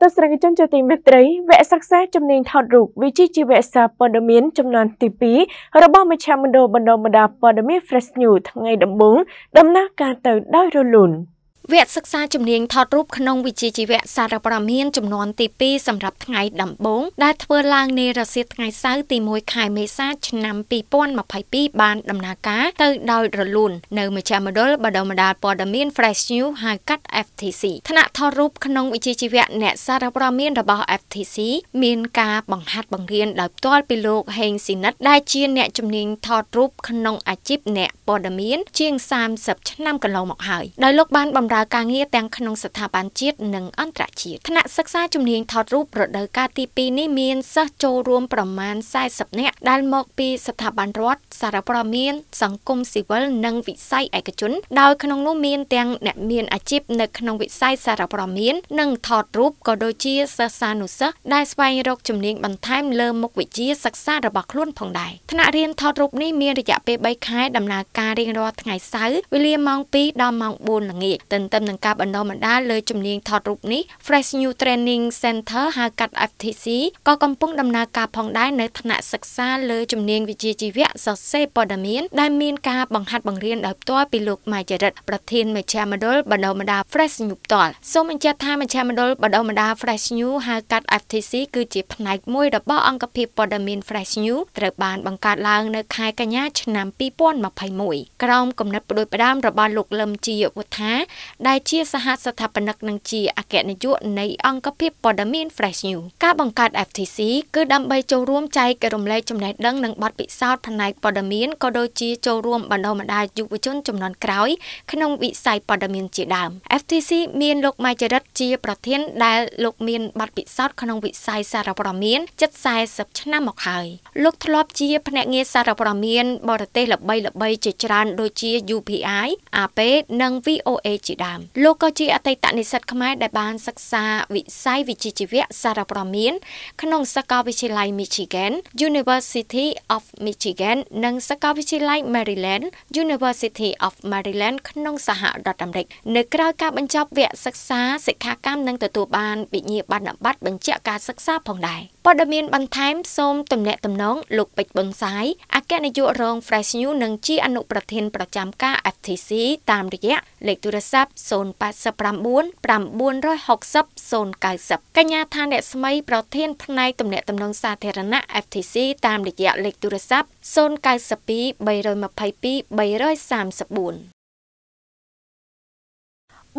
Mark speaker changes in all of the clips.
Speaker 1: ទស្សនិកជនជាទីមេត្រីវគ្គសិក្សាជំនាញថតរូបវិជ្ជាជីវៈសាព័ត៌មានចំនួនទី2របស់មជ្ឈមណ្ឌលបណ្ដុះបណ្ដាលព័ត៌មាន Fresh News ថ្ងៃដំបូងដំណើរការទៅដោយរលូន។វគ្គសិក្សាជំនាញថតរូបក្នុងវិជ្ជាជីវៈសារព័ត៌មានចំនួនទី2សម្រាប់ថ្ងៃដំបូងដែលធ្វើឡើងនារសៀលថ្ងៃសៅរ៍ទី1ខែមេសាឆ្នាំ2022បានដំណើរការទៅដោយរលូននៅមជ្ឈមណ្ឌលបណ្ដុះបណ្ដាលព័ត៌មាន Fresh News ហៅកាត់ FTC ថ្នាក់ថតរូបក្នុងវិជ្ជាជីវៈអ្នកសារព័ត៌មានរបស់ FTC មានការបង្ហាត់បង្រៀនដោយផ្ទាល់ពីលោកហេងស៊ីនិតដែលជាអ្នកជំនាញថតរូបក្នុងអាជីពអ្នកព័ត៌មានជាង30ឆ្នាំកន្លងមកហើយដោយលោកបានបម្រើរើការងារទាំងក្នុងស្ថាប័នជាតិនិងអន្តរជាតិថ្នាក់សិក្សាជំនាញថតរូបរដូវកាលទី2នេះមានសិស្សចូលរួមប្រមាណ40នាក់ដែលមកពីស្ថាប័នរដ្ឋសារព័ត៌មាន សង្គមស៊ីវិលនិងវិស័យឯកជនដោយក្នុងនោះមានទាំងអ្នកមានអាជីពនៅក្នុងវិស័យសារព័ត៌មាន និងថតរូបក៏ដូចជាសិស្សានុសិស្សដែលស្វែងរកជំនាញបន្ថែមលើមុខវិជ្ជាសិក្សារបស់ខ្លួនផងដែរថ្នាក់រៀនថតរូបនេះមានរយៈពេល3ខែដំណើរការរៀងរាល់ថ្ងៃសៅរ៍វេលាម៉ោង2ដល់ម៉ោង4ល្ងាចទន្ទន្ទឹមនឹងការបណ្ដុះបណ្ដាលលើជំនាញថតរូបនេះ Fresh New Training Center ហៅកាត់ FTC ក៏កំពុងដំណើរការផងដែរនៅថ្នាក់សិក្សាលើជំនាញវិជ្ជាជីវៈសរសេរព័ត៌មានដែលមានការបង្ហាត់បង្រៀនដោយផ្ទាល់ពីលោកម៉ៃចរិតប្រធានមជ្ឈមណ្ឌលបណ្ដុះបណ្ដាល Fresh New ផ្ទាល់សូមបញ្ជាក់ថាមជ្ឈមណ្ឌលបណ្ដុះបណ្ដាល Fresh New ហៅកាត់ FTC គឺជាផ្នែកមួយរបស់អង្គភាពព័ត៌មាន Fresh New ត្រូវបានបង្កើតឡើងនៅខែកញ្ញាឆ្នាំ2021ក្រោមគំនិតផ្ដួចផ្ដើមរបស់លោកលឹមជាវុថាដែលជាសហស្ថាបនិកនិងជាអគ្គនាយកនៃអង្គភាពព័ត៌មាន Fresh News ការបង្កើត FTC គឺដើម្បីចូលរួមចែករំលែកចំណេះដឹងនិងបទពិសោធន៍ផ្នែកព័ត៌មានក៏ដូចជាចូលរួមបណ្ដុះបណ្ដាលយុវជនចំនួនក្រោយ ក្នុងវិស័យព័ត៌មានជាដើម FTC មានលោកម៉ៃចរិតជាប្រធាន ដែលលោកមានបទពិសោធន៍ក្នុងវិស័យសារព័ត៌មានជិត40ឆ្នាំមកហើយលោកធ្លាប់ជាភ្នាក់ងារសារព័ត៌មាន បរទេសល្បីៗជាច្រើនដូចជា UPI, AP និង VOA ជាដើមដើមលោកក៏ជាអតីតនិស្សិតខ្មែរដែលបានសិក្សាវិស័យវិជ្ជាជីវៈសារព័ត៌មានក្នុងសាកលវិទ្យាល័យ Michigan University of Michigan និងសាកលវិទ្យាល័យ Maryland University of Maryland ក្នុងសហរដ្ឋអាមេរិក នៅក្រៅការបញ្ចប់វគ្គសិក្សាសិក្ខាកម្មនិងទទួលបានវិញ្ញាបនបត្របញ្ជាក់ការសិក្សាផងដែរព័ត៌មានបន្ថែមសូមទំនាក់ទំនងលោកពេជ្រប៊ុនសាយអគ្គនាយករង Fresh New និងជាអនុប្រធានប្រចាំការ FTC តាមរយៈលេខទូរស័ព្ទ089 960 090កញ្ញាថាអ្នកស្មីប្រធាន ផ្នែកទំនាក់ទំនងសាធារណៈ FTC តាមរយៈលេខទូរស័ព្ទ092 322 334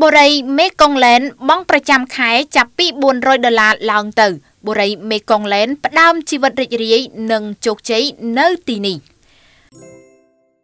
Speaker 1: បុរីមេកុងឡែន បង់ប្រចាំខែចាប់ពី400ដុល្លារឡើងទៅបុរីមេកុងឡែនផ្ដើមជីវិតរីករាយនិងជោគជ័យនៅទីនេះ